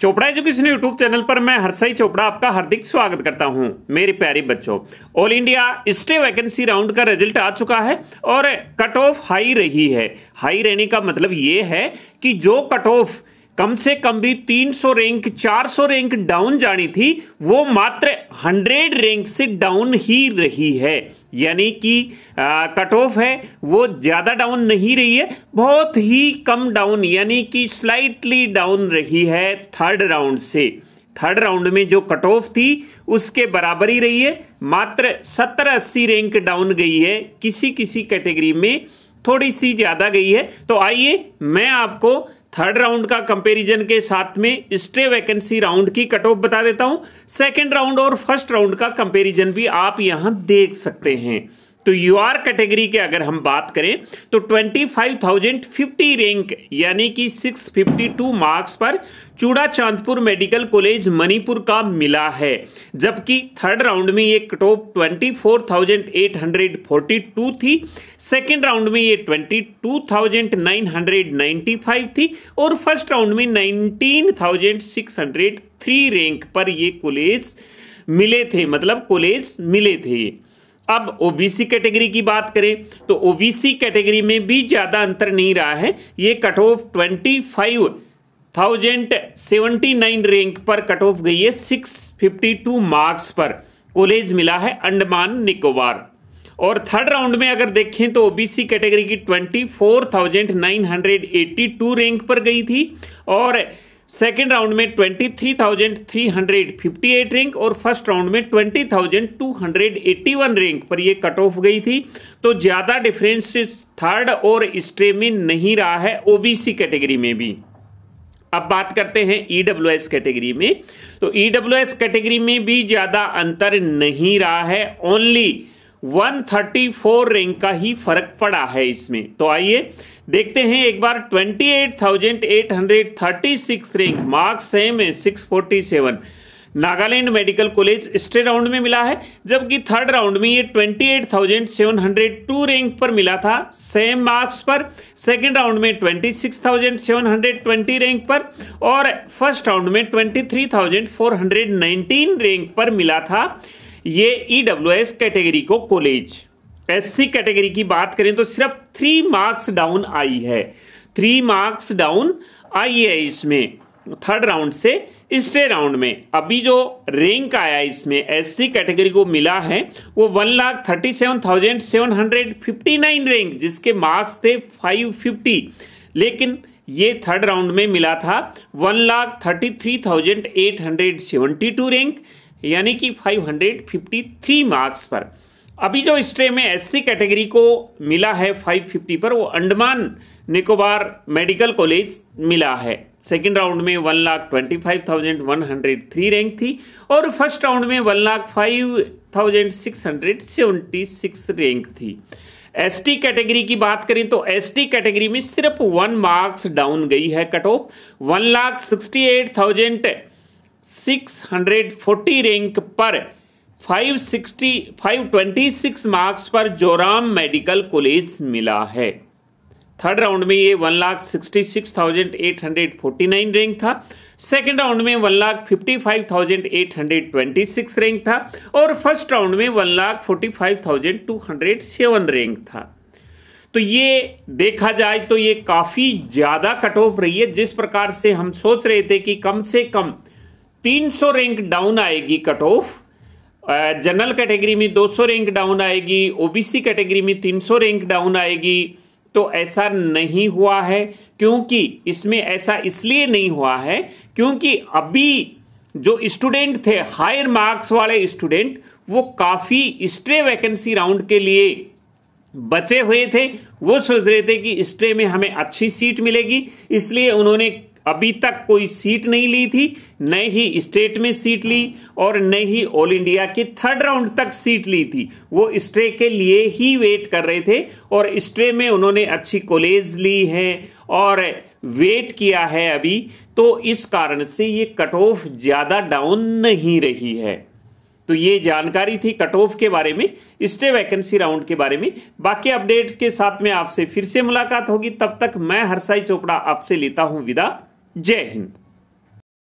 Chopra education YouTube channel पर मैं हरसई चोपड़ा आपका हार्दिक स्वागत करता हूं मेरे प्यारे बच्चों all India stray vacancy round का रिजल्ट आ चुका है और कट ऑफ हाई रही है हाई रहने का मतलब ये है कि जो कट ऑफ कम से कम भी 300 रैंक 400 रैंक डाउन जानी थी वो मात्र 100 रैंक से डाउन ही रही है यानी कि कट ऑफ है वो ज़्यादा डाउन नहीं रही है बहुत ही कम डाउन यानी कि स्लाइटली डाउन रही है थर्ड राउंड से थर्ड राउंड में जो कट ऑफ थी उसके बराबर ही रही है मात्र सत्तर अस्सी रैंक डाउन गई है किसी किसी कैटेगरी में थोड़ी सी ज़्यादा गई है तो आइए मैं आपको थर्ड राउंड का कंपैरिजन के साथ में स्टे वैकेंसी राउंड की कट ऑफ बता देता हूं सेकंड राउंड और फर्स्ट राउंड का कंपैरिजन भी आप यहां देख सकते हैं तो यू आर कैटेगरी के अगर हम बात करें तो twenty five thousand fifty rank यानी कि सिक्स फिफ्टी टू मार्क्स पर चूड़ा चांदपुर मेडिकल कॉलेज मणिपुर का मिला है जबकि थर्ड राउंड में ये top twenty four thousand eight hundred forty two थी सेकेंड राउंड में ये twenty two thousand nine hundred ninety five थी और फर्स्ट राउंड में nineteen thousand six hundred three rank पर ये कॉलेज मिले थे मतलब कॉलेज मिले थे अब ओबीसी कैटेगरी की बात करें तो ओबीसी कैटेगरी में भी ज़्यादा अंतर नहीं रहा है ये cut off twenty five thousand seventy nine rank पर कट ऑफ गई है सिक्स फिफ्टी टू मार्क्स पर कॉलेज मिला है अंडमान निकोबार और थर्ड राउंड में अगर देखें तो ओबीसी कैटेगरी की twenty four thousand nine hundred eighty two rank पर गई थी और सेकेंड राउंड में twenty three thousand three hundred fifty eight rank और फर्स्ट राउंड में twenty thousand two hundred eighty one rank पर ये कट ऑफ गई थी तो ज़्यादा डिफरेंस थर्ड और स्ट्रे में नहीं रहा है ओबीसी कैटेगरी में भी अब बात करते हैं ईडब्ल्यू एस कैटेगरी में तो ई डब्ल्यू एस कैटेगरी में भी ज़्यादा अंतर नहीं रहा है ओनली 134 रैंक का ही फर्क पड़ा है इसमें तो आइए देखते हैं एक बार 28,836 रैंक मार्क्स सेम में seven Nagaland medical college stray round में मिला है जबकि थर्ड राउंड में ये 28,702 रैंक पर मिला था सेम मार्क्स पर सेकंड राउंड में 26,720 रैंक पर और फर्स्ट राउंड में 23,419 रैंक पर मिला था ये ई e कैटेगरी को कॉलेज एससी कैटेगरी की बात करें तो सिर्फ थ्री मार्क्स डाउन आई है थ्री मार्क्स डाउन आई है इसमें थर्ड राउंड से स्टे राउंड में अभी जो रैंक आया इसमें एससी कैटेगरी को मिला है वो one lakh thirty seven thousand seven hundred fifty nine rank जिसके मार्क्स थे फाइव फिफ्टी लेकिन ये थर्ड राउंड में मिला था one lakh thirty three thousand eight hundred seventy two rank यानी कि five hundred fifty three marks पर अभी जो स्ट्रे में एससी कैटेगरी को मिला है 550 पर वो अंडमान निकोबार मेडिकल कॉलेज मिला है सेकेंड राउंड में one lakh twenty five thousand one hundred three rank थी और फर्स्ट राउंड में one lakh five thousand six hundred seventy six rank थी एसटी कैटेगरी की बात करें तो एसटी कैटेगरी में सिर्फ वन मार्क्स डाउन गई है cut off one lakh sixty eight thousand six hundred forty rank पर 560 526 मार्क्स पर जोराम मेडिकल कॉलेज मिला है थर्ड राउंड में ये one lakh sixty six thousand eight hundred forty nine rank था सेकेंड राउंड में one lakh fifty five thousand eight hundred twenty six rank था और फर्स्ट राउंड में one lakh forty five thousand two hundred seven rank था तो ये देखा जाए तो ये काफ़ी ज़्यादा कट ऑफ रही है जिस प्रकार से हम सोच रहे थे कि कम से कम 300 रैंक डाउन आएगी कट ऑफ जनरल कैटेगरी में 200 रैंक डाउन आएगी ओबीसी कैटेगरी में 300 रैंक डाउन आएगी तो ऐसा नहीं हुआ है क्योंकि इसमें ऐसा इसलिए नहीं हुआ है क्योंकि अभी जो स्टूडेंट थे हायर मार्क्स वाले स्टूडेंट वो काफ़ी स्ट्रे वैकेंसी राउंड के लिए बचे हुए थे वो सोच रहे थे कि स्ट्रे में हमें अच्छी सीट मिलेगी इसलिए उन्होंने अभी तक कोई सीट नहीं ली थी न ही स्टेट में सीट ली और न ही ऑल इंडिया के थर्ड राउंड तक सीट ली थी वो स्ट्रे के लिए ही वेट कर रहे थे और स्ट्रे में उन्होंने अच्छी कॉलेज ली है और वेट किया है अभी तो इस कारण से ये कट ऑफ ज्यादा डाउन नहीं रही है तो ये जानकारी थी कट ऑफ के बारे में स्टे वैकेंसी राउंड के बारे में बाकी अपडेट के साथ में आपसे फिर से मुलाकात होगी तब तक मैं हरसाई चोपड़ा आपसे लेता हूं विदा जय हिंद